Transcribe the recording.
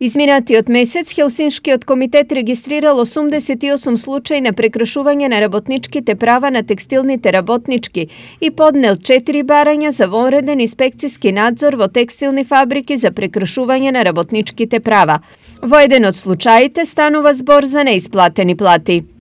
Изминатиот месец Хелсиншкиот комитет регистрирал 88 случаи на прекршување на работничките права на текстилните работнички и поднел 4 барања за вонреден инспекциски надзор во текстилни фабрики за прекршување на работничките права. Во еден од случаите станува збор за неисплатени плати.